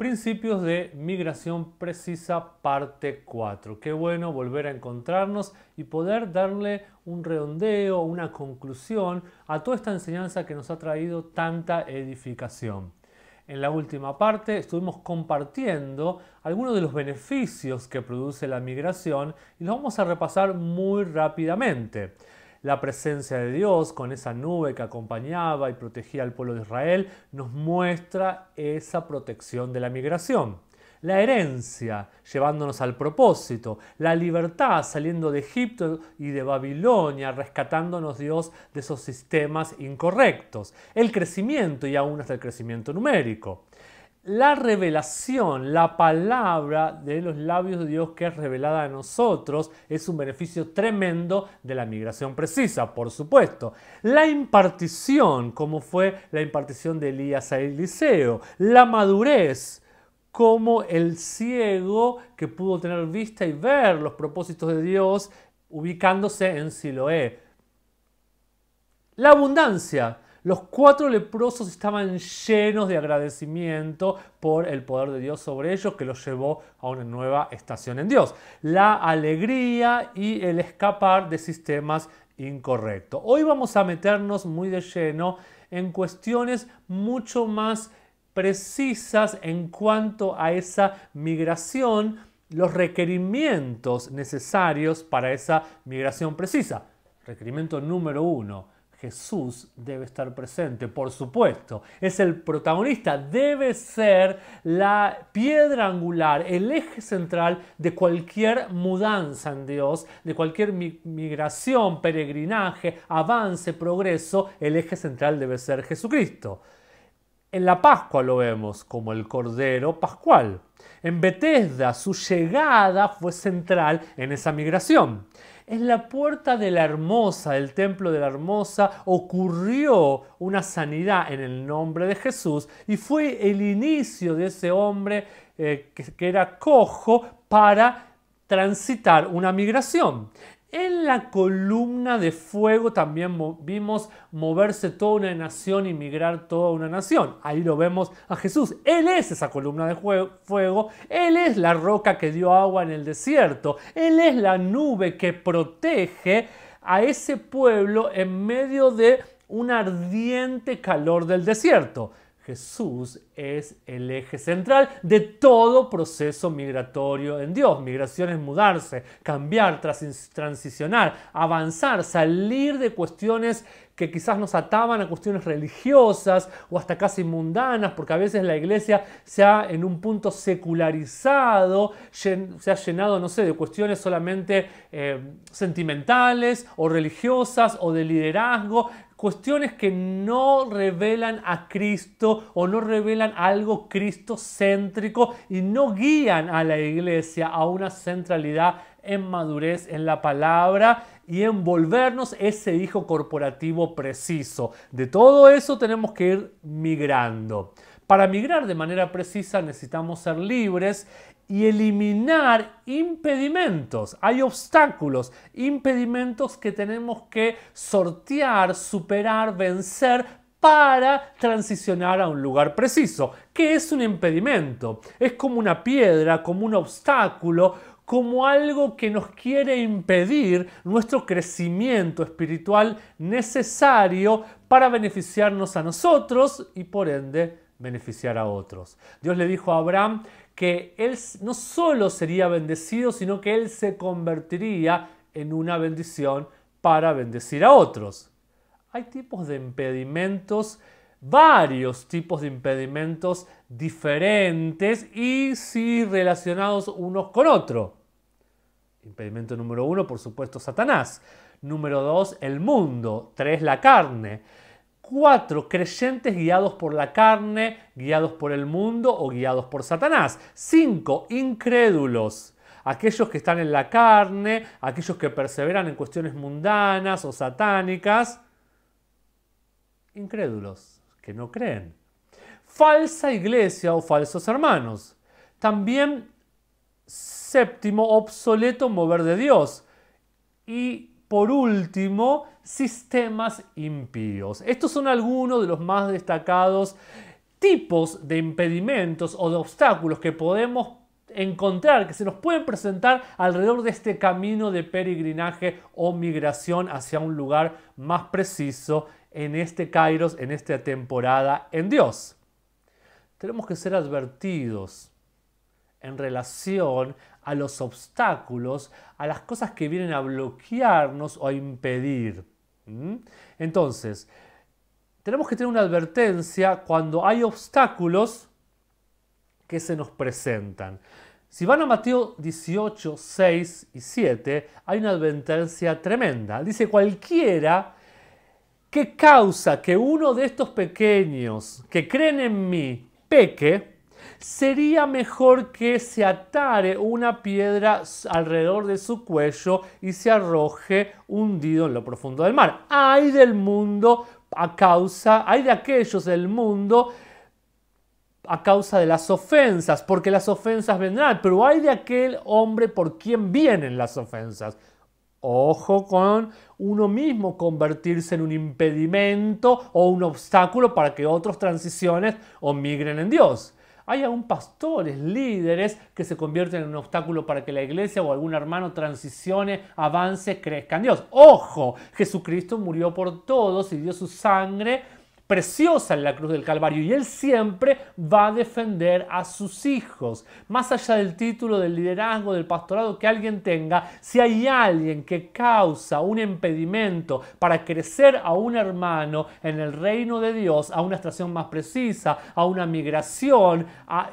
Principios de Migración Precisa, parte 4. Qué bueno volver a encontrarnos y poder darle un redondeo, una conclusión a toda esta enseñanza que nos ha traído tanta edificación. En la última parte estuvimos compartiendo algunos de los beneficios que produce la migración y los vamos a repasar muy rápidamente. La presencia de Dios con esa nube que acompañaba y protegía al pueblo de Israel nos muestra esa protección de la migración. La herencia, llevándonos al propósito. La libertad, saliendo de Egipto y de Babilonia, rescatándonos Dios de esos sistemas incorrectos. El crecimiento y aún hasta el crecimiento numérico la revelación, la palabra de los labios de Dios que es revelada a nosotros, es un beneficio tremendo de la migración precisa, por supuesto. La impartición, como fue la impartición de Elías a Eliseo, la madurez, como el ciego que pudo tener vista y ver los propósitos de Dios ubicándose en Siloé. La abundancia, los cuatro leprosos estaban llenos de agradecimiento por el poder de Dios sobre ellos que los llevó a una nueva estación en Dios. La alegría y el escapar de sistemas incorrectos. Hoy vamos a meternos muy de lleno en cuestiones mucho más precisas en cuanto a esa migración, los requerimientos necesarios para esa migración precisa. Requerimiento número uno Jesús debe estar presente, por supuesto. Es el protagonista, debe ser la piedra angular, el eje central de cualquier mudanza en Dios, de cualquier migración, peregrinaje, avance, progreso. El eje central debe ser Jesucristo. En la Pascua lo vemos como el Cordero Pascual. En Betesda su llegada fue central en esa migración. En la puerta de la Hermosa, el templo de la Hermosa, ocurrió una sanidad en el nombre de Jesús y fue el inicio de ese hombre eh, que era cojo para transitar una migración. En la columna de fuego también vimos moverse toda una nación y migrar toda una nación. Ahí lo vemos a Jesús. Él es esa columna de fuego. Él es la roca que dio agua en el desierto. Él es la nube que protege a ese pueblo en medio de un ardiente calor del desierto. Jesús es el eje central de todo proceso migratorio en Dios. Migración es mudarse, cambiar, transicionar, avanzar, salir de cuestiones que quizás nos ataban a cuestiones religiosas o hasta casi mundanas, porque a veces la iglesia se ha en un punto secularizado, se ha llenado, no sé, de cuestiones solamente eh, sentimentales o religiosas o de liderazgo, cuestiones que no revelan a Cristo o no revelan algo cristocéntrico y no guían a la iglesia a una centralidad en madurez en la palabra y en volvernos ese hijo corporativo preciso. De todo eso tenemos que ir migrando. Para migrar de manera precisa necesitamos ser libres y eliminar impedimentos. Hay obstáculos, impedimentos que tenemos que sortear, superar, vencer para transicionar a un lugar preciso. ¿Qué es un impedimento? Es como una piedra, como un obstáculo, como algo que nos quiere impedir nuestro crecimiento espiritual necesario para beneficiarnos a nosotros y por ende beneficiar a otros. Dios le dijo a Abraham, que él no solo sería bendecido, sino que él se convertiría en una bendición para bendecir a otros. Hay tipos de impedimentos, varios tipos de impedimentos diferentes y sí relacionados unos con otros. Impedimento número uno, por supuesto, Satanás. Número dos, el mundo. Tres, la carne. Cuatro, creyentes guiados por la carne, guiados por el mundo o guiados por Satanás. Cinco, incrédulos. Aquellos que están en la carne, aquellos que perseveran en cuestiones mundanas o satánicas. Incrédulos, que no creen. Falsa iglesia o falsos hermanos. También séptimo, obsoleto mover de Dios. Y por último, sistemas impíos. Estos son algunos de los más destacados tipos de impedimentos o de obstáculos que podemos encontrar, que se nos pueden presentar alrededor de este camino de peregrinaje o migración hacia un lugar más preciso en este Kairos, en esta temporada en Dios. Tenemos que ser advertidos en relación a los obstáculos, a las cosas que vienen a bloquearnos o a impedir. Entonces, tenemos que tener una advertencia cuando hay obstáculos que se nos presentan. Si van a Mateo 18, 6 y 7, hay una advertencia tremenda. Dice cualquiera que causa que uno de estos pequeños que creen en mí peque, sería mejor que se atare una piedra alrededor de su cuello y se arroje hundido en lo profundo del mar. Hay del mundo a causa, de aquellos del mundo a causa de las ofensas, porque las ofensas vendrán, pero hay de aquel hombre por quien vienen las ofensas. Ojo con uno mismo convertirse en un impedimento o un obstáculo para que otros transiciones o migren en Dios hay aún pastores, líderes que se convierten en un obstáculo para que la iglesia o algún hermano transicione, avance, crezca en Dios. Ojo, Jesucristo murió por todos y dio su sangre preciosa en la cruz del Calvario y Él siempre va a defender a sus hijos. Más allá del título, del liderazgo, del pastorado que alguien tenga, si hay alguien que causa un impedimento para crecer a un hermano en el reino de Dios, a una estación más precisa, a una migración,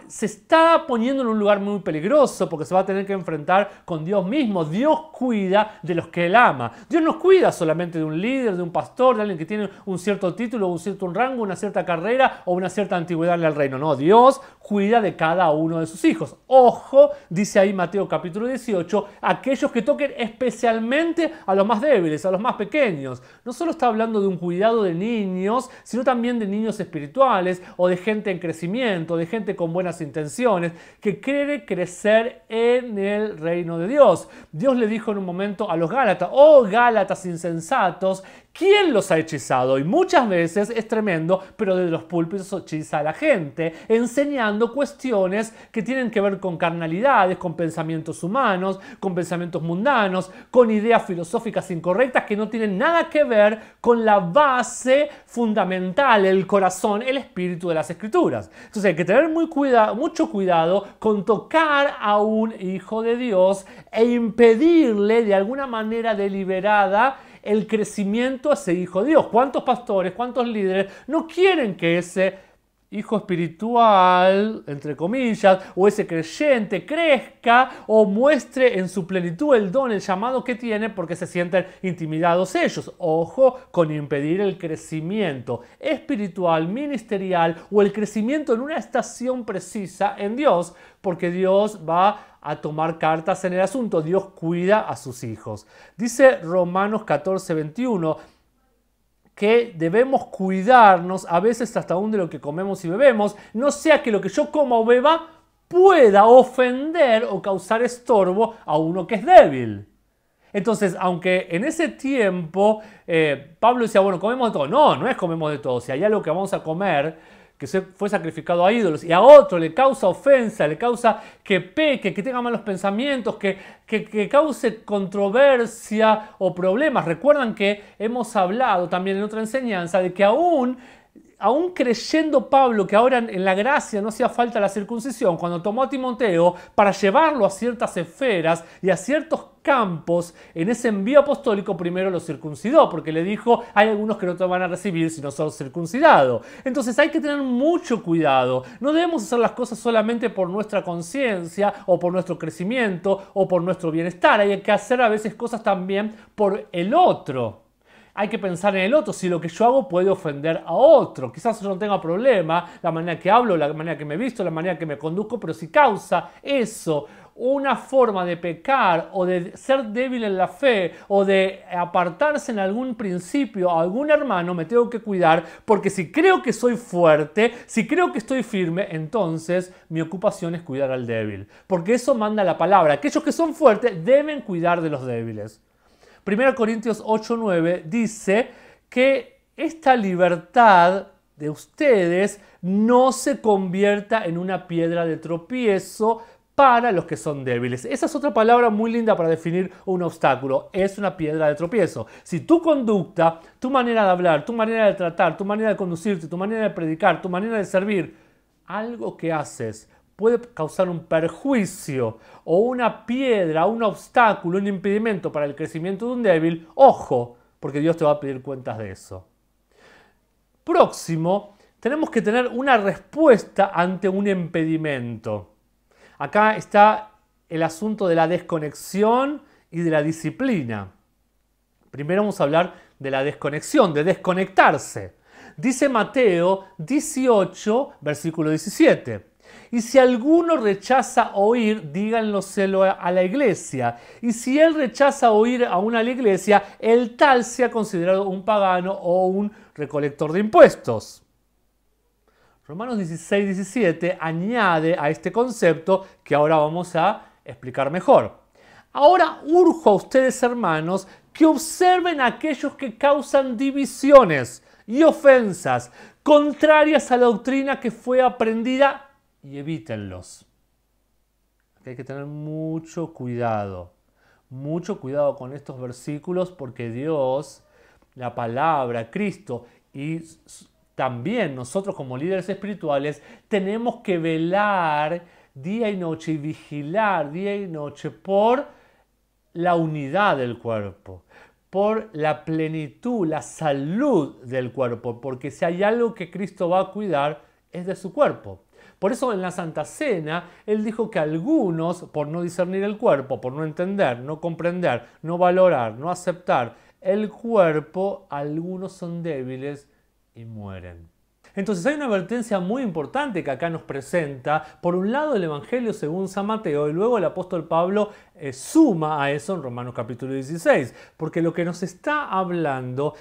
se está poniendo en un lugar muy peligroso porque se va a tener que enfrentar con Dios mismo. Dios cuida de los que Él ama. Dios no cuida solamente de un líder, de un pastor, de alguien que tiene un cierto título, un cierto un rango, una cierta carrera o una cierta antigüedad en el reino. No, Dios cuida de cada uno de sus hijos. Ojo, dice ahí Mateo capítulo 18, aquellos que toquen especialmente a los más débiles, a los más pequeños. No solo está hablando de un cuidado de niños, sino también de niños espirituales o de gente en crecimiento, de gente con buenas intenciones, que quiere crecer en el reino de Dios. Dios le dijo en un momento a los Gálatas, oh Gálatas insensatos, quién los ha hechizado. Y muchas veces es tremendo, pero desde los púlpitos hechiza a la gente, enseñando cuestiones que tienen que ver con carnalidades, con pensamientos humanos, con pensamientos mundanos, con ideas filosóficas incorrectas que no tienen nada que ver con la base fundamental, el corazón, el espíritu de las escrituras. Entonces hay que tener mucho cuidado con tocar a un hijo de Dios e impedirle de alguna manera deliberada el crecimiento a ese hijo de Dios. ¿Cuántos pastores, cuántos líderes no quieren que ese hijo espiritual, entre comillas, o ese creyente crezca o muestre en su plenitud el don, el llamado que tiene porque se sienten intimidados ellos. Ojo con impedir el crecimiento espiritual, ministerial o el crecimiento en una estación precisa en Dios, porque Dios va a tomar cartas en el asunto. Dios cuida a sus hijos. Dice Romanos 14, 21 que debemos cuidarnos a veces hasta aún de lo que comemos y bebemos, no sea que lo que yo coma o beba pueda ofender o causar estorbo a uno que es débil. Entonces, aunque en ese tiempo eh, Pablo decía, bueno, comemos de todo, no, no es comemos de todo, si hay algo que vamos a comer, que se fue sacrificado a ídolos, y a otro le causa ofensa, le causa que peque, que tenga malos pensamientos, que, que, cause controversia o problemas. Recuerdan que hemos hablado también en otra enseñanza de que aún aún creyendo Pablo que ahora en la gracia no hacía falta la circuncisión, cuando tomó a Timoteo para llevarlo a ciertas esferas y a ciertos campos, en ese envío apostólico primero lo circuncidó, porque le dijo, hay algunos que no te van a recibir si no sos circuncidado. Entonces hay que tener mucho cuidado. No debemos hacer las cosas solamente por nuestra conciencia o por nuestro crecimiento o por nuestro bienestar. Hay que hacer a veces cosas también por el otro hay que pensar en el otro, si lo que yo hago puede ofender a otro. Quizás yo no tenga problema, la manera que hablo, la manera que me visto, la manera que me conduzco, pero si causa eso una forma de pecar o de ser débil en la fe o de apartarse en algún principio a algún hermano, me tengo que cuidar porque si creo que soy fuerte, si creo que estoy firme, entonces mi ocupación es cuidar al débil. Porque eso manda la palabra. Aquellos que son fuertes deben cuidar de los débiles. 1 Corintios 8:9 dice que esta libertad de ustedes no se convierta en una piedra de tropiezo para los que son débiles. Esa es otra palabra muy linda para definir un obstáculo. Es una piedra de tropiezo. Si tu conducta, tu manera de hablar, tu manera de tratar, tu manera de conducirte, tu manera de predicar, tu manera de servir, algo que haces puede causar un perjuicio o una piedra, un obstáculo, un impedimento para el crecimiento de un débil, ojo, porque Dios te va a pedir cuentas de eso. Próximo, tenemos que tener una respuesta ante un impedimento. Acá está el asunto de la desconexión y de la disciplina. Primero vamos a hablar de la desconexión, de desconectarse. Dice Mateo 18, versículo 17. Y si alguno rechaza oír, celo a la iglesia. Y si él rechaza oír a una a la iglesia, el tal sea considerado un pagano o un recolector de impuestos. Romanos 16, 17 añade a este concepto que ahora vamos a explicar mejor. Ahora urjo a ustedes, hermanos, que observen aquellos que causan divisiones y ofensas contrarias a la doctrina que fue aprendida y evítenlos. hay que tener mucho cuidado, mucho cuidado con estos versículos porque Dios, la palabra, Cristo y también nosotros como líderes espirituales tenemos que velar día y noche y vigilar día y noche por la unidad del cuerpo, por la plenitud, la salud del cuerpo, porque si hay algo que Cristo va a cuidar es de su cuerpo. Por eso en la Santa Cena él dijo que algunos, por no discernir el cuerpo, por no entender, no comprender, no valorar, no aceptar el cuerpo, algunos son débiles y mueren. Entonces hay una advertencia muy importante que acá nos presenta. Por un lado el Evangelio según San Mateo y luego el apóstol Pablo eh, suma a eso en Romanos capítulo 16, porque lo que nos está hablando,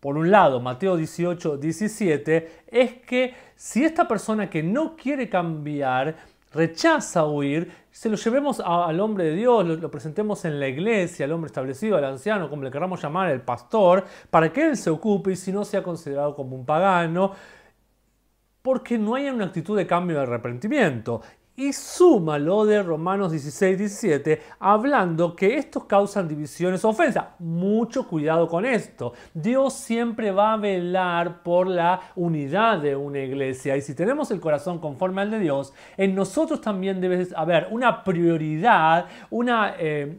por un lado Mateo 18, 17, es que si esta persona que no quiere cambiar, rechaza huir, se lo llevemos al hombre de Dios, lo, presentemos en la iglesia, al hombre establecido, al anciano, como le queramos llamar, el pastor, para que él se ocupe y si no sea considerado como un pagano, porque no haya una actitud de cambio de arrepentimiento y lo de Romanos 16, 17, hablando que estos causan divisiones o ofensa. Mucho cuidado con esto. Dios siempre va a velar por la unidad de una iglesia y si tenemos el corazón conforme al de Dios, en nosotros también debe haber una prioridad, una, eh,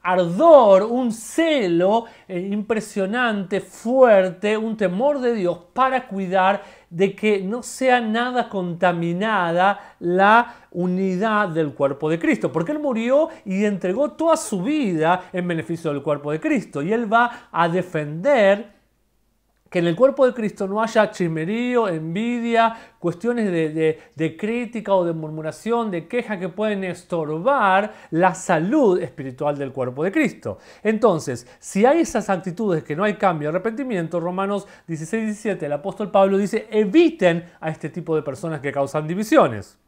ardor, un celo eh, impresionante, fuerte, un temor de Dios para cuidar de que no sea nada contaminada la unidad del cuerpo de Cristo, porque Él murió y entregó toda su vida en beneficio del cuerpo de Cristo y Él va a defender que en el cuerpo de Cristo no haya chimerío, envidia, cuestiones de, crítica o de murmuración, de queja que pueden estorbar la salud espiritual del cuerpo de Cristo. Entonces, si hay esas actitudes que no hay cambio, arrepentimiento, Romanos 16, 17, el apóstol Pablo dice, eviten a este tipo de personas que causan divisiones.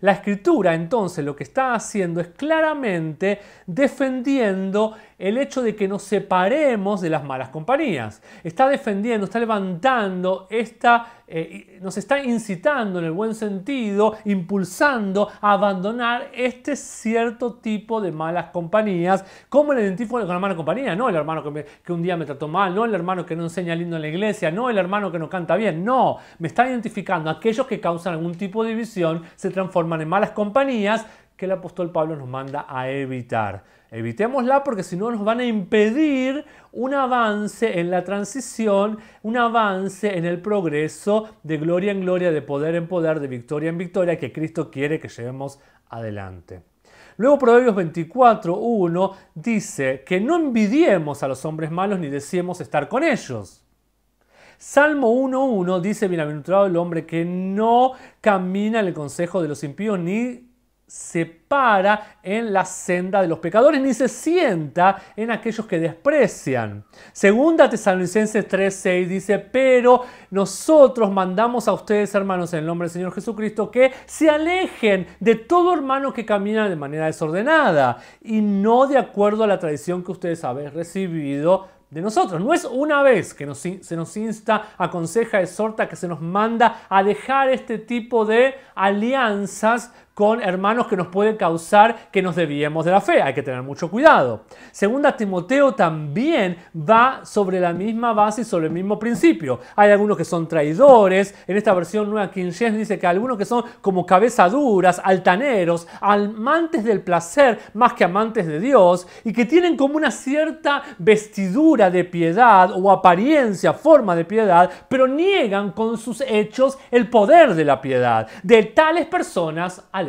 La escritura entonces lo que está haciendo es claramente defendiendo el hecho de que nos separemos de las malas compañías. Está defendiendo, está levantando esta eh, nos está incitando en el buen sentido, impulsando a abandonar este cierto tipo de malas compañías. Como el identifico con la mala compañía? No el hermano que, que un día me trató mal, no el hermano que no enseña lindo en la iglesia, no el hermano que no canta bien. No, me está identificando. Aquellos que causan algún tipo de división se transforman en malas compañías que el apóstol Pablo nos manda a evitar. Evitémosla porque si no nos van a impedir un avance en la transición, un avance en el progreso de gloria en gloria, de poder en poder, de victoria en victoria que Cristo quiere que llevemos adelante. Luego Proverbios 24.1 dice que no envidiemos a los hombres malos ni deseemos estar con ellos. Salmo 1.1 dice, bienaventurado el hombre que no camina en el consejo de los impíos ni se para en la senda de los pecadores ni se sienta en aquellos que desprecian. Segunda Tesalonicenses 3:6 dice, pero nosotros mandamos a ustedes, hermanos, en el nombre del Señor Jesucristo, que se alejen de todo hermano que camina de manera desordenada y no de acuerdo a la tradición que ustedes habéis recibido de nosotros. No es una vez que se nos insta, aconseja, exhorta, que se nos manda a dejar este tipo de alianzas con hermanos que nos pueden causar que nos debíamos de la fe. Hay que tener mucho cuidado. Segunda Timoteo también va sobre la misma base y sobre el mismo principio. Hay algunos que son traidores. En esta versión Nueva King James dice que algunos que son como cabezaduras, altaneros, amantes del placer más que amantes de Dios y que tienen como una cierta vestidura de piedad o apariencia, forma de piedad, pero niegan con sus hechos el poder de la piedad. De tales personas, al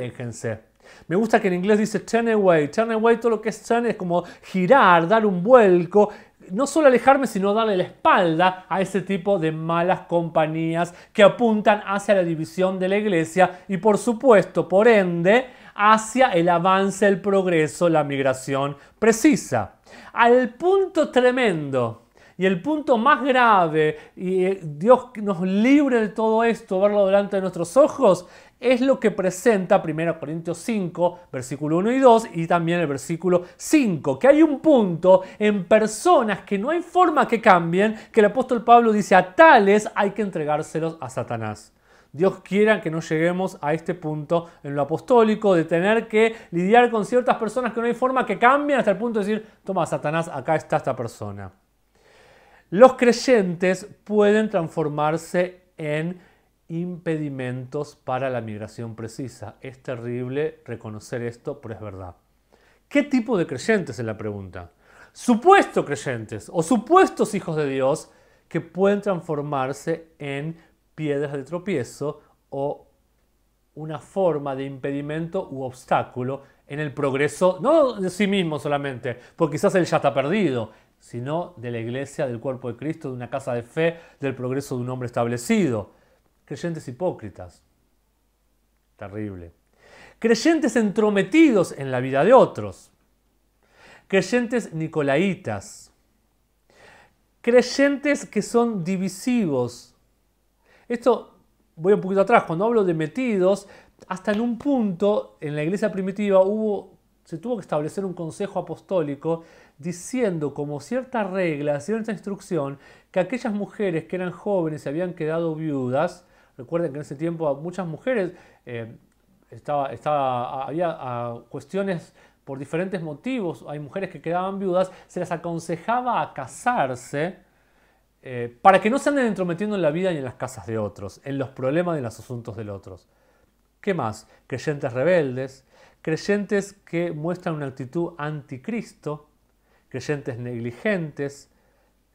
me gusta que en inglés dice turn away. Turn away, todo lo que es turn es como girar, dar un vuelco. No solo alejarme, sino darle la espalda a ese tipo de malas compañías que apuntan hacia la división de la iglesia y por supuesto, por ende, hacia el avance, el progreso, la migración precisa. Al punto tremendo y el punto más grave, y eh, Dios nos libre de todo esto, verlo delante de nuestros ojos, es lo que presenta 1 Corintios 5, versículo 1 y 2 y también el versículo 5, que hay un punto en personas que no hay forma que cambien, que el apóstol Pablo dice a tales hay que entregárselos a Satanás. Dios quiera que no lleguemos a este punto en lo apostólico, de tener que lidiar con ciertas personas que no hay forma que cambien hasta el punto de decir, toma, Satanás, acá está esta persona. Los creyentes pueden transformarse en impedimentos para la migración precisa. Es terrible reconocer esto, pero es verdad. ¿Qué tipo de creyentes es la pregunta? Supuestos creyentes o supuestos hijos de Dios que pueden transformarse en piedras de tropiezo o una forma de impedimento u obstáculo en el progreso, no de sí mismo solamente, porque quizás él ya está perdido, sino de la iglesia, del cuerpo de Cristo, de una casa de fe, del progreso de un hombre establecido creyentes hipócritas. Terrible. Creyentes entrometidos en la vida de otros. Creyentes nicolaitas. Creyentes que son divisivos. Esto voy un poquito atrás. Cuando hablo de metidos, hasta en un punto en la iglesia primitiva hubo, se tuvo que establecer un consejo apostólico diciendo como cierta regla, cierta instrucción, que aquellas mujeres que eran jóvenes y habían quedado viudas, Recuerden que en ese tiempo muchas mujeres eh, estaba, había ah, cuestiones por diferentes motivos. Hay mujeres que quedaban viudas, se les aconsejaba a casarse eh, para que no se anden entrometiendo en la vida ni en las casas de otros, en los problemas y en los asuntos de los otros. ¿Qué más? Creyentes rebeldes, creyentes que muestran una actitud anticristo, creyentes negligentes,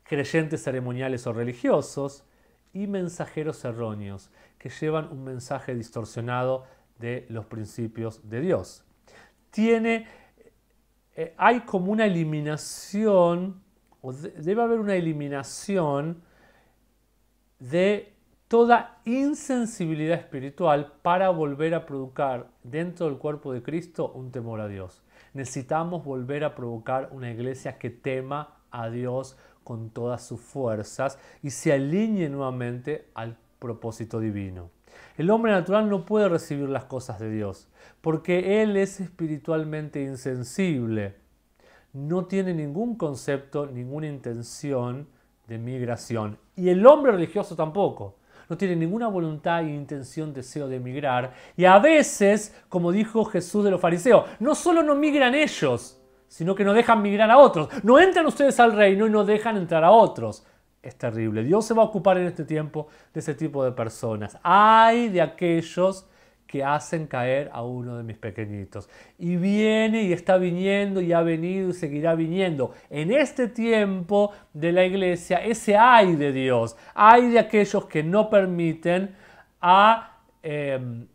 creyentes ceremoniales o religiosos, y mensajeros erróneos que llevan un mensaje distorsionado de los principios de Dios. Tiene, eh, hay como una eliminación, o debe haber una eliminación de toda insensibilidad espiritual para volver a producir dentro del cuerpo de Cristo un temor a Dios. Necesitamos volver a provocar una iglesia que tema a Dios con todas sus fuerzas y se alinee nuevamente al propósito divino. El hombre natural no puede recibir las cosas de Dios porque él es espiritualmente insensible. No tiene ningún concepto, ninguna intención de migración. Y el hombre religioso tampoco. No tiene ninguna voluntad, e intención, deseo de emigrar Y a veces, como dijo Jesús de los fariseos, no solo no migran ellos, sino que no dejan migrar a otros. No entran ustedes al reino y no dejan entrar a otros. Es terrible. Dios se va a ocupar en este tiempo de ese tipo de personas. Hay de aquellos que hacen caer a uno de mis pequeñitos. Y viene y está viniendo y ha venido y seguirá viniendo. En este tiempo de la iglesia, ese hay de Dios, hay de aquellos que no permiten a... Em,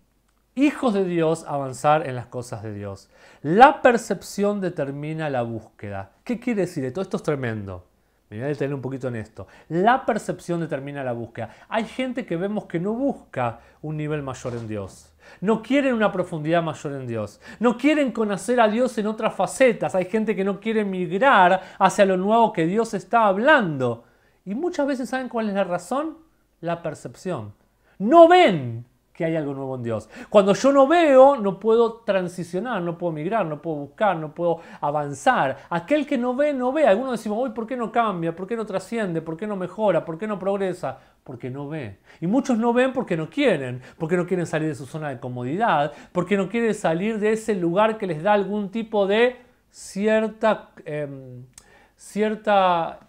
hijos de Dios avanzar en las cosas de Dios. La percepción determina la búsqueda. ¿Qué quiere decir esto? Esto es tremendo. Me voy a detener un poquito en esto. La percepción determina la búsqueda. Hay gente que vemos que no busca un nivel mayor en Dios. No quieren una profundidad mayor en Dios. No quieren conocer a Dios en otras facetas. Hay gente que no quiere migrar hacia lo nuevo que Dios está hablando. Y muchas veces saben cuál es la razón. La percepción. No ven que hay algo nuevo en Dios. Cuando yo no veo, no puedo transicionar, no puedo migrar, no puedo buscar, no puedo avanzar. Aquel que no ve, no ve. Algunos decimos, uy, ¿por qué no cambia? ¿Por qué no trasciende? ¿Por qué no mejora? ¿Por qué no progresa? Porque no ve. Y muchos no ven porque no quieren, porque no quieren salir de su zona de comodidad, porque no quieren salir de ese lugar que les da algún tipo de cierta, em, cierta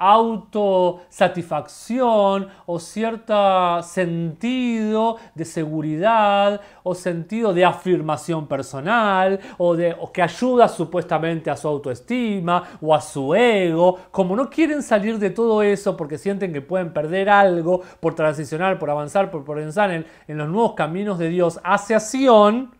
autosatisfacción o cierto sentido de seguridad o sentido de afirmación personal o, de, que ayuda supuestamente a su autoestima o a su ego. Como no quieren salir de todo eso porque sienten que pueden perder algo por transicionar, por avanzar, por pensar en, en los nuevos caminos de Dios hacia Sion,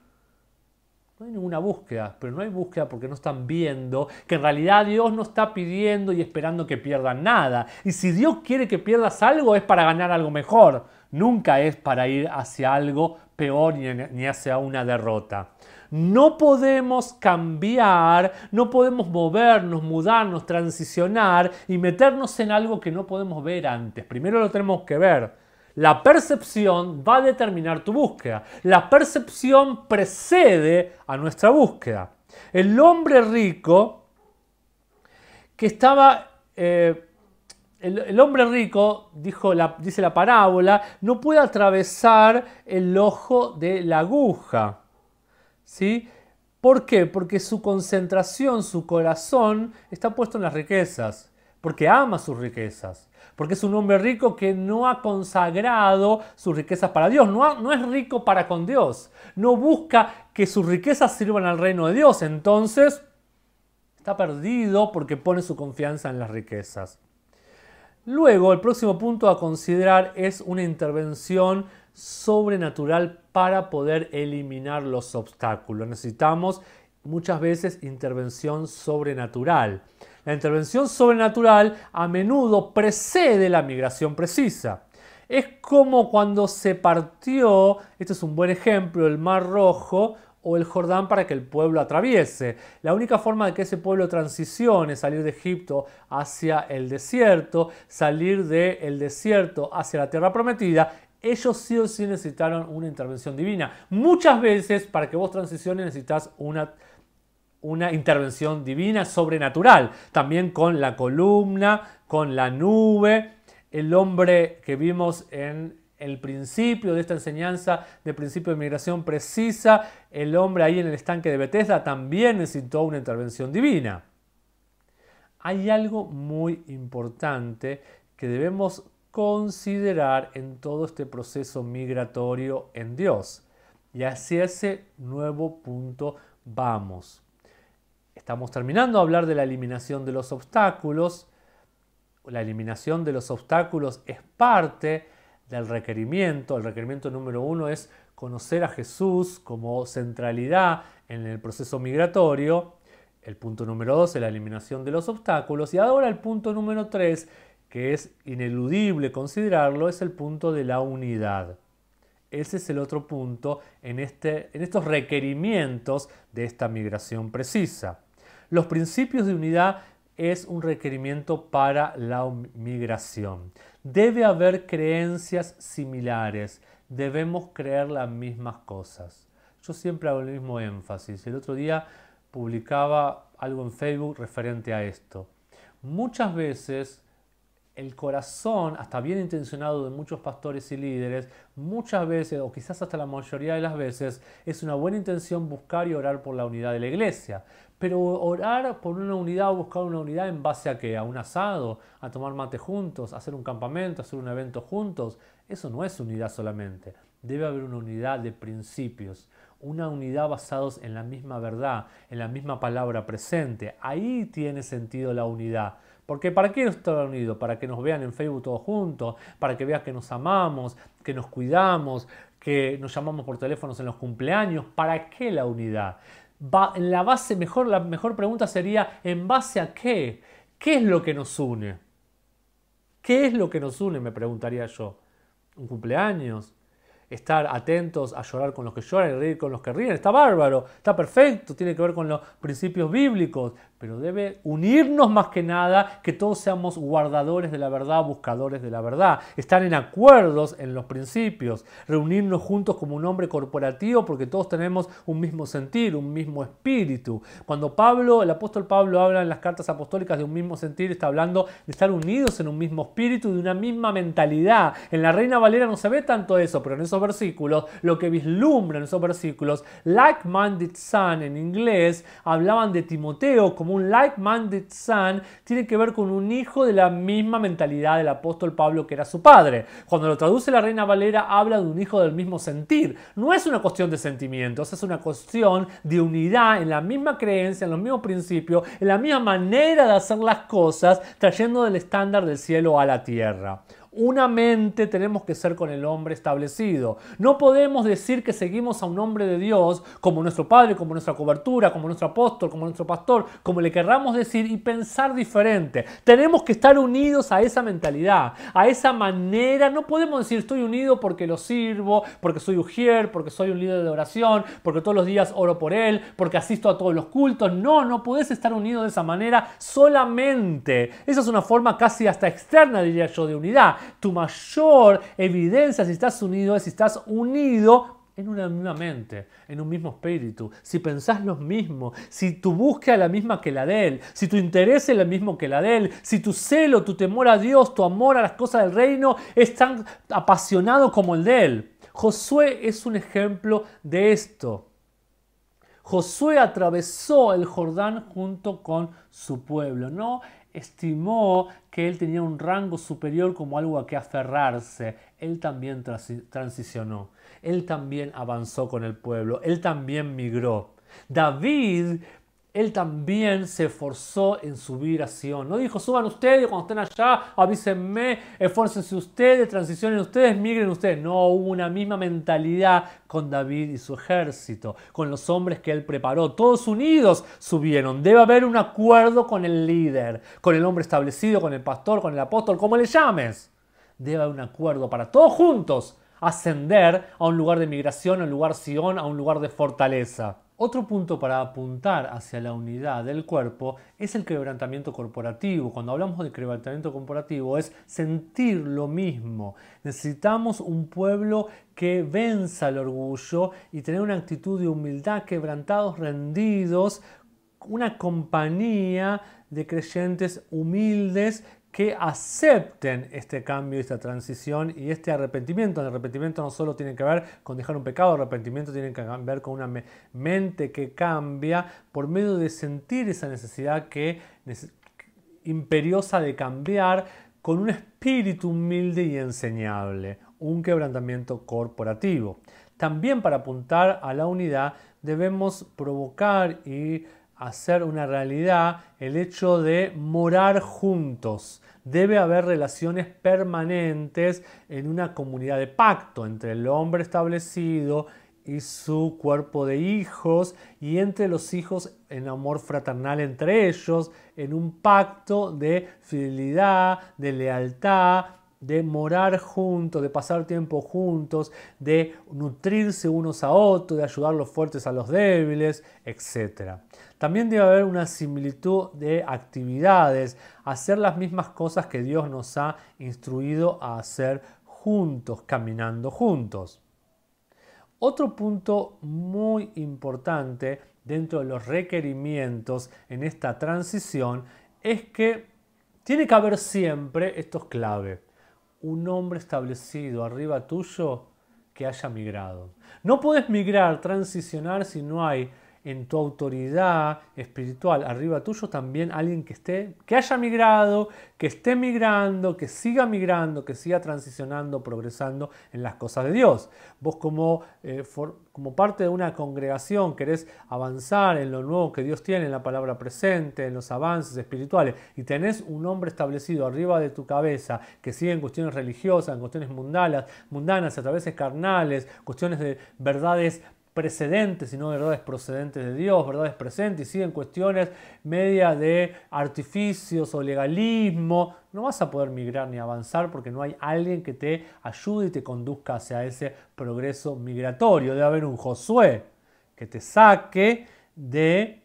no hay ninguna búsqueda, pero no hay búsqueda porque no están viendo que en realidad Dios no está pidiendo y esperando que pierdan nada. Y si Dios quiere que pierdas algo es para ganar algo mejor, nunca es para ir hacia algo peor ni hacia una derrota. No podemos cambiar, no podemos movernos, mudarnos, transicionar y meternos en algo que no podemos ver antes. Primero lo tenemos que ver. La percepción va a determinar tu búsqueda. La percepción precede a nuestra búsqueda. El hombre rico que estaba... Eh, el, hombre rico, dice la parábola, no puede atravesar el ojo de la aguja. ¿Sí? ¿Por qué? Porque su concentración, su corazón está puesto en las riquezas, porque ama sus riquezas porque es un hombre rico que no ha consagrado sus riquezas para Dios, no, no es rico para con Dios, no busca que sus riquezas sirvan al reino de Dios, entonces está perdido porque pone su confianza en las riquezas. Luego, el próximo punto a considerar es una intervención sobrenatural para poder eliminar los obstáculos. Necesitamos muchas veces intervención sobrenatural. La intervención sobrenatural a menudo precede la migración precisa. Es como cuando se partió, este es un buen ejemplo, el Mar Rojo o el Jordán para que el pueblo atraviese. La única forma de que ese pueblo transicione, salir de Egipto hacia el desierto, salir del desierto hacia la tierra prometida, ellos sí o sí necesitaron una intervención divina. Muchas veces para que vos transiciones necesitas una una intervención divina, sobrenatural, también con la columna, con la nube, el hombre que vimos en el principio de esta enseñanza de principio de migración precisa, el hombre ahí en el estanque de Bethesda también necesitó una intervención divina. Hay algo muy importante que debemos considerar en todo este proceso migratorio en Dios. Y hacia ese nuevo punto vamos. Estamos terminando de hablar de la eliminación de los obstáculos. La eliminación de los obstáculos es parte del requerimiento. El requerimiento número uno es conocer a Jesús como centralidad en el proceso migratorio. El punto número dos es la eliminación de los obstáculos. Y ahora el punto número tres, que es ineludible considerarlo, es el punto de la unidad. Ese es el otro punto en, este, en estos requerimientos de esta migración precisa. Los principios de unidad es un requerimiento para la migración. Debe haber creencias similares. Debemos creer las mismas cosas. Yo siempre hago el mismo énfasis. El otro día publicaba algo en Facebook referente a esto. Muchas veces el corazón, hasta bien intencionado de muchos pastores y líderes, muchas veces, o quizás hasta la mayoría de las veces, es una buena intención buscar y orar por la unidad de la iglesia. Pero orar por una unidad o buscar una unidad en base a qué? A un asado, a tomar mate juntos, a hacer un campamento, a hacer un evento juntos. Eso no es unidad solamente. Debe haber una unidad de principios, una unidad basados en la misma verdad, en la misma palabra presente. Ahí tiene sentido la unidad porque ¿para qué estar Unidos, Para que nos vean en Facebook todos juntos, para que veas que nos amamos, que nos cuidamos, que nos llamamos por teléfonos en los cumpleaños. ¿Para qué la unidad? en la base mejor, la mejor pregunta sería, ¿en base a qué? ¿Qué es lo que nos une? ¿Qué es lo que nos une? Me preguntaría yo. ¿Un cumpleaños? estar atentos a llorar con los que lloran y reír con los que ríen. Está bárbaro, está perfecto, tiene que ver con los principios bíblicos, pero debe unirnos más que nada que todos seamos guardadores de la verdad, buscadores de la verdad, estar en acuerdos en los principios, reunirnos juntos como un hombre corporativo porque todos tenemos un mismo sentir, un mismo espíritu. Cuando Pablo, el apóstol Pablo habla en las cartas apostólicas de un mismo sentir, está hablando de estar unidos en un mismo espíritu, de una misma mentalidad. En la Reina Valera no se ve tanto eso, pero en esos versículos, lo que vislumbra en esos versículos, like-minded son en inglés, hablaban de Timoteo como un like-minded son, tiene que ver con un hijo de la misma mentalidad del apóstol Pablo que era su padre. Cuando lo traduce la Reina Valera, habla de un hijo del mismo sentir. No es una cuestión de sentimientos, es una cuestión de unidad en la misma creencia, en los mismos principios, en la misma manera de hacer las cosas, trayendo del estándar del cielo a la tierra. Una mente tenemos que ser con el hombre establecido. No podemos decir que seguimos a un hombre de Dios como nuestro Padre, como nuestra cobertura, como nuestro apóstol, como nuestro pastor, como le querramos decir y pensar diferente. Tenemos que estar unidos a esa mentalidad, a esa manera. No podemos decir estoy unido porque lo sirvo, porque soy ujier, porque soy un líder de oración, porque todos los días oro por él, porque asisto a todos los cultos. No, no puedes estar unido de esa manera solamente. Esa es una forma casi hasta externa, diría yo, de unidad tu mayor evidencia si estás unido es si estás unido en una misma mente, en un mismo espíritu, si pensás lo mismo, si tu búsqueda es la misma que la de él, si tu interés es el mismo que la de él, si tu celo, tu temor a Dios, tu amor a las cosas del reino es tan apasionado como el de él. Josué es un ejemplo de esto. Josué atravesó el Jordán junto con su pueblo, ¿no? estimó que él tenía un rango superior como algo a que aferrarse. Él también transicionó, él también avanzó con el pueblo, él también migró. David él también se esforzó en subir a Sion. No dijo, suban ustedes cuando estén allá, avísenme, esfuércense ustedes, transicionen ustedes, migren ustedes. No, hubo una misma mentalidad con David y su ejército, con los hombres que él preparó. Todos unidos subieron. Debe haber un acuerdo con el líder, con el hombre establecido, con el pastor, con el apóstol, como le llames. Debe haber un acuerdo para todos juntos ascender a un lugar de migración, a un lugar Sion, a un lugar de fortaleza. Otro punto para apuntar hacia la unidad del cuerpo es el quebrantamiento corporativo. Cuando hablamos de quebrantamiento corporativo es sentir lo mismo. Necesitamos un pueblo que venza el orgullo y tener una actitud de humildad, quebrantados, rendidos, una compañía de creyentes humildes que acepten este cambio, esta transición y este arrepentimiento. El arrepentimiento no solo tiene que ver con dejar un pecado, el arrepentimiento tiene que ver con una mente que cambia por medio de sentir esa necesidad que imperiosa de cambiar con un espíritu humilde y enseñable, un quebrantamiento corporativo. También para apuntar a la unidad debemos provocar y hacer una realidad el hecho de morar juntos. Debe haber relaciones permanentes en una comunidad de pacto entre el hombre establecido y su cuerpo de hijos y entre los hijos en amor fraternal entre ellos, en un pacto de fidelidad, de lealtad, de morar juntos, de pasar tiempo juntos, de nutrirse unos a otros, de ayudar los fuertes a los débiles, etc. También debe haber una similitud de actividades, hacer las mismas cosas que Dios nos ha instruido a hacer juntos, caminando juntos. Otro punto muy importante dentro de los requerimientos en esta transición es que tiene que haber siempre, esto es clave, un hombre establecido arriba tuyo que haya migrado. No puedes migrar, transicionar si no hay en tu autoridad espiritual arriba tuyo también alguien que esté, que haya migrado, que esté migrando, que siga migrando, que siga transicionando, progresando en las cosas de Dios. Vos como, eh, como parte de una congregación querés avanzar en lo nuevo que Dios tiene, en la palabra presente, en los avances espirituales, y tenés un hombre establecido arriba de tu cabeza que sigue en cuestiones religiosas, en cuestiones mundanas, mundanas a través de carnales, cuestiones de verdades precedentes, sino verdades procedentes de Dios, verdades presentes, y siguen cuestiones media de artificios o legalismo, no vas a poder migrar ni avanzar porque no hay alguien que te ayude y te conduzca hacia ese progreso migratorio. Debe haber un Josué que te saque de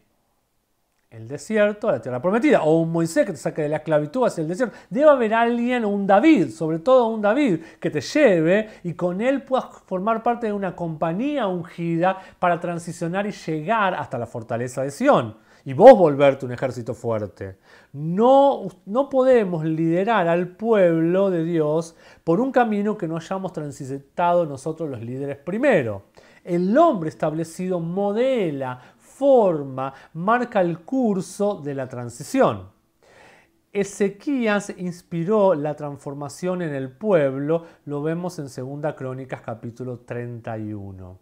el desierto la tierra prometida, o un Moisés que te saque de la esclavitud hacia el desierto. Debe haber alguien, un David, sobre todo un David, que te lleve y con él puedas formar parte de una compañía ungida para transicionar y llegar hasta la fortaleza de Sión. Y vos volverte un ejército fuerte. No, no podemos liderar al pueblo de Dios por un camino que no hayamos transitado nosotros los líderes primero. El hombre establecido modela, forma marca el curso de la transición. Ezequías inspiró la transformación en el pueblo, lo vemos en 2 Crónicas capítulo 31.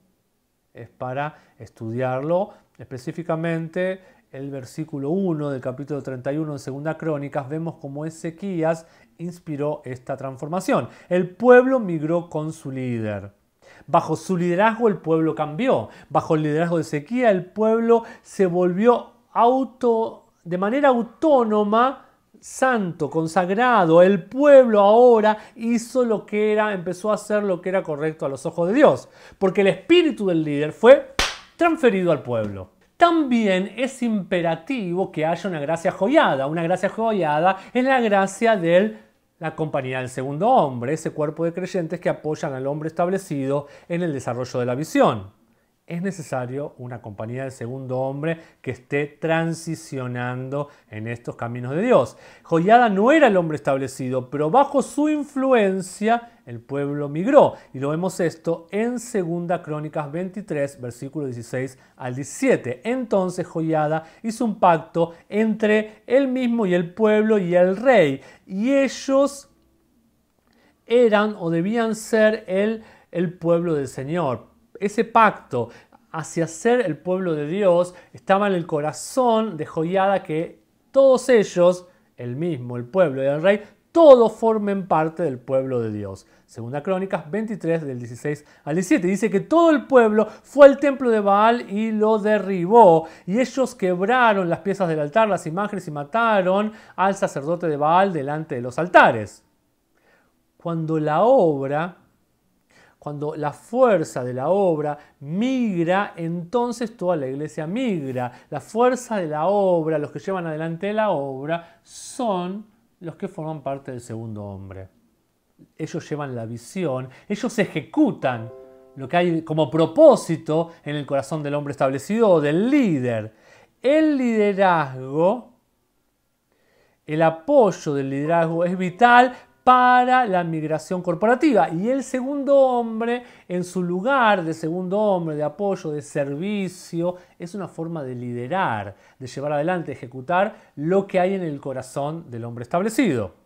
Es para estudiarlo específicamente el versículo 1 del capítulo 31 de 2 Crónicas, vemos cómo Ezequías inspiró esta transformación. El pueblo migró con su líder. Bajo su liderazgo el pueblo cambió. Bajo el liderazgo de Ezequiel el pueblo se volvió auto, de manera autónoma santo, consagrado. El pueblo ahora hizo lo que era, empezó a hacer lo que era correcto a los ojos de Dios, porque el espíritu del líder fue transferido al pueblo. También es imperativo que haya una gracia joyada. Una gracia joyada es la gracia del la compañía del segundo hombre, ese cuerpo de creyentes que apoyan al hombre establecido en el desarrollo de la visión. Es necesario una compañía del segundo hombre que esté transicionando en estos caminos de Dios. Joyada no era el hombre establecido, pero bajo su influencia el pueblo migró. Y lo vemos esto en 2 Crónicas 23, versículo 16 al 17. Entonces Joyada hizo un pacto entre él mismo y el pueblo y el rey. Y ellos eran o debían ser el, el pueblo del Señor. Ese pacto hacia ser el pueblo de Dios estaba en el corazón de Joyada que todos ellos, el mismo, el pueblo y el rey, todos formen parte del pueblo de Dios. Segunda Crónicas 23 del 16 al 17 dice que todo el pueblo fue al templo de Baal y lo derribó y ellos quebraron las piezas del altar, las imágenes y mataron al sacerdote de Baal delante de los altares. Cuando la obra cuando la fuerza de la obra migra, entonces toda la iglesia migra. La fuerza de la obra, los que llevan adelante la obra, son los que forman parte del segundo hombre ellos llevan la visión, ellos ejecutan lo que hay como propósito en el corazón del hombre establecido o del líder. El liderazgo, el apoyo del liderazgo es vital para la migración corporativa. Y el segundo hombre, en su lugar de segundo hombre, de apoyo, de servicio, es una forma de liderar, de llevar adelante, ejecutar lo que hay en el corazón del hombre establecido.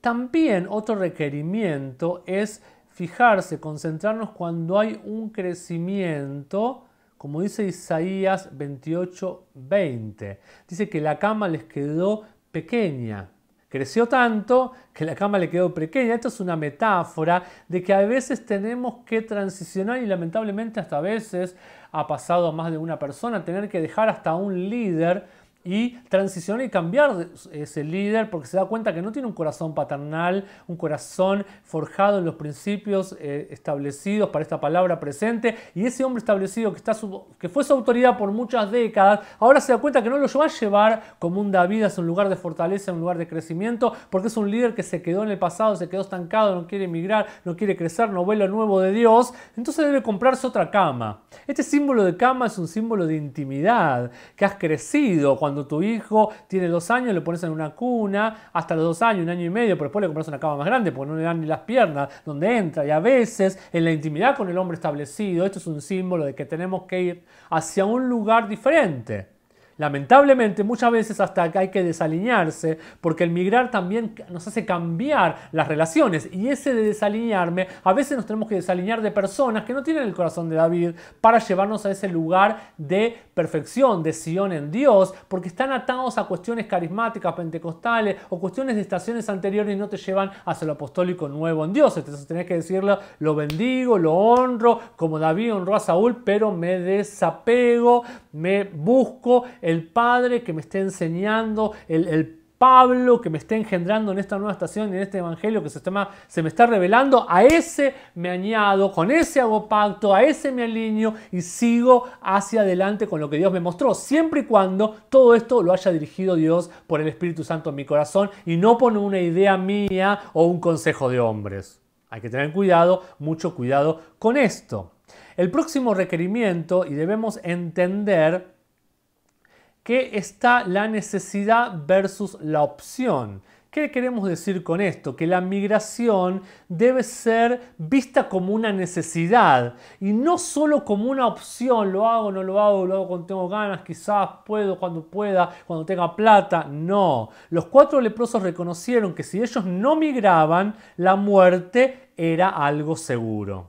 También otro requerimiento es fijarse, concentrarnos cuando hay un crecimiento, como dice Isaías 28, 20. Dice que la cama les quedó pequeña. Creció tanto que la cama le quedó pequeña. Esto es una metáfora de que a veces tenemos que transicionar y lamentablemente hasta a veces ha pasado a más de una persona, tener que dejar hasta un líder y transicionar y cambiar ese líder porque se da cuenta que no tiene un corazón paternal, un corazón forjado en los principios eh, establecidos para esta palabra presente y ese hombre establecido que, está que fue su autoridad por muchas décadas, ahora se da cuenta que no lo va a llevar como un David es un lugar de fortaleza, un lugar de crecimiento, porque es un líder que se quedó en el pasado, se quedó estancado, no quiere emigrar, no quiere crecer, no ve nuevo de Dios, entonces debe comprarse otra cama. Este símbolo de cama es un símbolo de intimidad, que has crecido cuando cuando tu hijo tiene dos años, le pones en una cuna hasta los dos años, un año y medio, pero después le compras una cama más grande porque no le dan ni las piernas donde entra. Y a veces en la intimidad con el hombre establecido, esto es un símbolo de que tenemos que ir hacia un lugar diferente Lamentablemente muchas veces hasta acá hay que desalinearse porque el migrar también nos hace cambiar las relaciones y ese de desalinearme, a veces nos tenemos que desalinear de personas que no tienen el corazón de David para llevarnos a ese lugar de perfección, de Sion en Dios, porque están atados a cuestiones carismáticas, pentecostales o cuestiones de estaciones anteriores y no te llevan hacia lo apostólico nuevo en Dios. Entonces tenés que decirle lo bendigo, lo honro, como David honró a Saúl, pero me desapego, me busco el Padre que me esté enseñando, el, Pablo que me esté engendrando en esta nueva estación, y en este evangelio que se, está, se, me está revelando, a ese me añado, con ese hago pacto, a ese me alineo y sigo hacia adelante con lo que Dios me mostró, siempre y cuando todo esto lo haya dirigido Dios por el Espíritu Santo en mi corazón y no por una idea mía o un consejo de hombres. Hay que tener cuidado, mucho cuidado con esto. El próximo requerimiento, y debemos entender que está la necesidad versus la opción. ¿Qué queremos decir con esto? Que la migración debe ser vista como una necesidad y no solo como una opción, lo hago, no lo hago, lo hago cuando tengo ganas, quizás puedo, cuando pueda, cuando tenga plata. No, los cuatro leprosos reconocieron que si ellos no migraban, la muerte era algo seguro.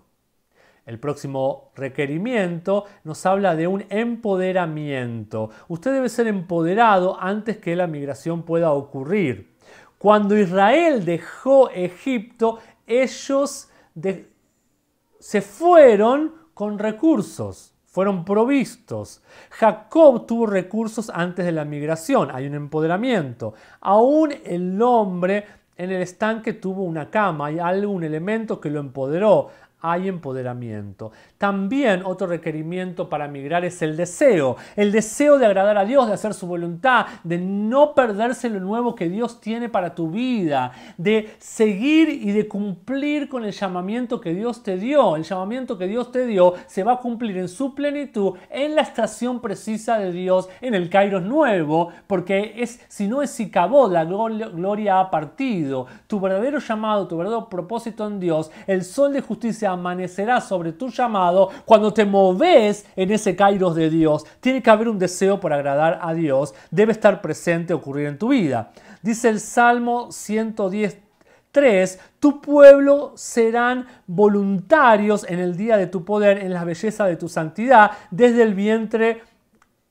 El próximo requerimiento nos habla de un empoderamiento. Usted debe ser empoderado antes que la migración pueda ocurrir. Cuando Israel dejó Egipto, ellos se fueron con recursos, fueron provistos. Jacob tuvo recursos antes de la migración, hay un empoderamiento. Aún el hombre en el estanque tuvo una cama, hay algún elemento que lo empoderó hay empoderamiento. También otro requerimiento para migrar es el deseo, el deseo de agradar a Dios, de hacer su voluntad, de no perderse lo nuevo que Dios tiene para tu vida, de seguir y de cumplir con el llamamiento que Dios te dio. El llamamiento que Dios te dio se va a cumplir en su plenitud, en la estación precisa de Dios, en el Kairos nuevo, porque es, si no es acabó la gloria ha partido. Tu verdadero llamado, tu verdadero propósito en Dios, el sol de justicia amanecerá sobre tu llamado cuando te moves en ese kairos de Dios. Tiene que haber un deseo por agradar a Dios. Debe estar presente, ocurrir en tu vida. Dice el Salmo 113, Tu pueblo serán voluntarios en el día de tu poder, en la belleza de tu santidad, desde el vientre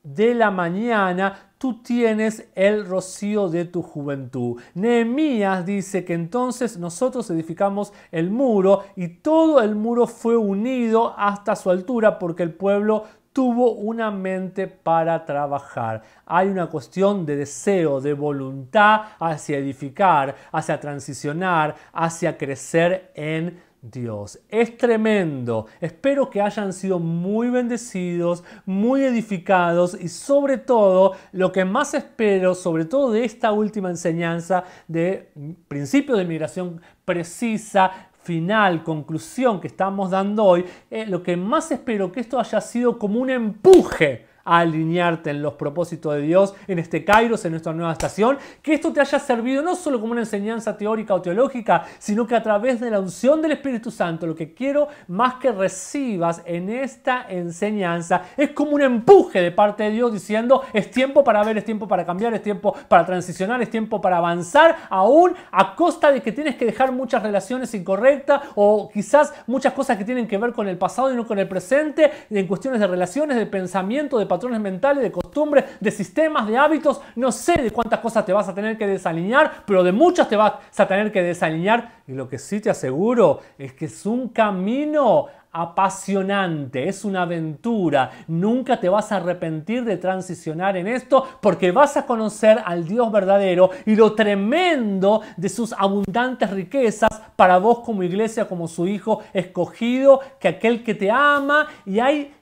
de la mañana tú tienes el rocío de tu juventud. Nehemías dice que entonces nosotros edificamos el muro y todo el muro fue unido hasta su altura porque el pueblo tuvo una mente para trabajar. Hay una cuestión de deseo, de voluntad hacia edificar, hacia transicionar, hacia crecer en Dios. Es tremendo. Espero que hayan sido muy bendecidos, muy edificados y sobre todo lo que más espero, sobre todo de esta última enseñanza de principios de migración precisa, final, conclusión que estamos dando hoy, eh, lo que más espero que esto haya sido como un empuje alinearte en los propósitos de Dios, en este Kairos, en nuestra nueva estación. Que esto te haya servido no solo como una enseñanza teórica o teológica, sino que a través de la unción del Espíritu Santo, lo que quiero más que recibas en esta enseñanza es como un empuje de parte de Dios diciendo, es tiempo para ver, es tiempo para cambiar, es tiempo para transicionar, es tiempo para avanzar, aún a costa de que tienes que dejar muchas relaciones incorrectas o quizás muchas cosas que tienen que ver con el pasado y no con el presente, en cuestiones de relaciones, de pensamiento, de patrones patrones mentales, de costumbres, de sistemas, de hábitos. No sé de cuántas cosas te vas a tener que desalinear, pero de muchas te vas a tener que desalinear. Y lo que sí te aseguro es que es un camino apasionante, es una aventura. Nunca te vas a arrepentir de transicionar en esto porque vas a conocer al Dios verdadero y lo tremendo de sus abundantes riquezas para vos como iglesia, como su hijo escogido, que aquel que te ama y hay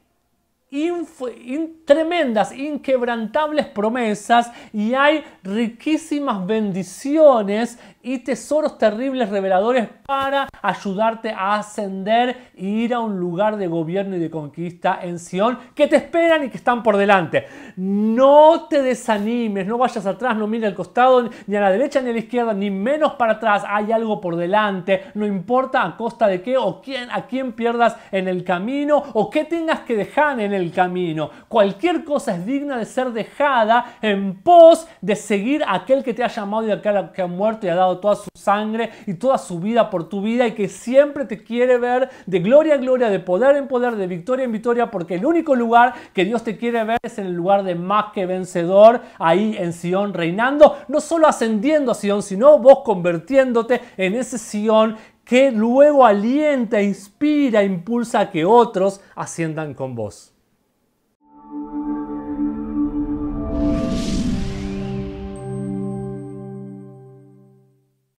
tremendas, inquebrantables promesas y hay riquísimas bendiciones y tesoros terribles reveladores para ayudarte a ascender e ir a un lugar de gobierno y de conquista en Sion que te esperan y que están por delante. No te desanimes, no vayas atrás, no mires al costado, ni a la derecha ni a la izquierda, ni menos para atrás. Hay algo por delante, no importa a costa de qué o quién, a quién pierdas en el camino o qué tengas que dejar en el el camino. Cualquier cosa es digna de ser dejada en pos de seguir a aquel que te ha llamado y aquel que ha muerto y ha dado toda su sangre y toda su vida por tu vida y que siempre te quiere ver de gloria en gloria, de poder en poder, de victoria en victoria, porque el único lugar que Dios te quiere ver es en el lugar de más que vencedor, ahí en Sion reinando, no solo ascendiendo a Sion, sino vos convirtiéndote en ese Sion que luego alienta, inspira, impulsa a que otros asciendan con vos. Thank you.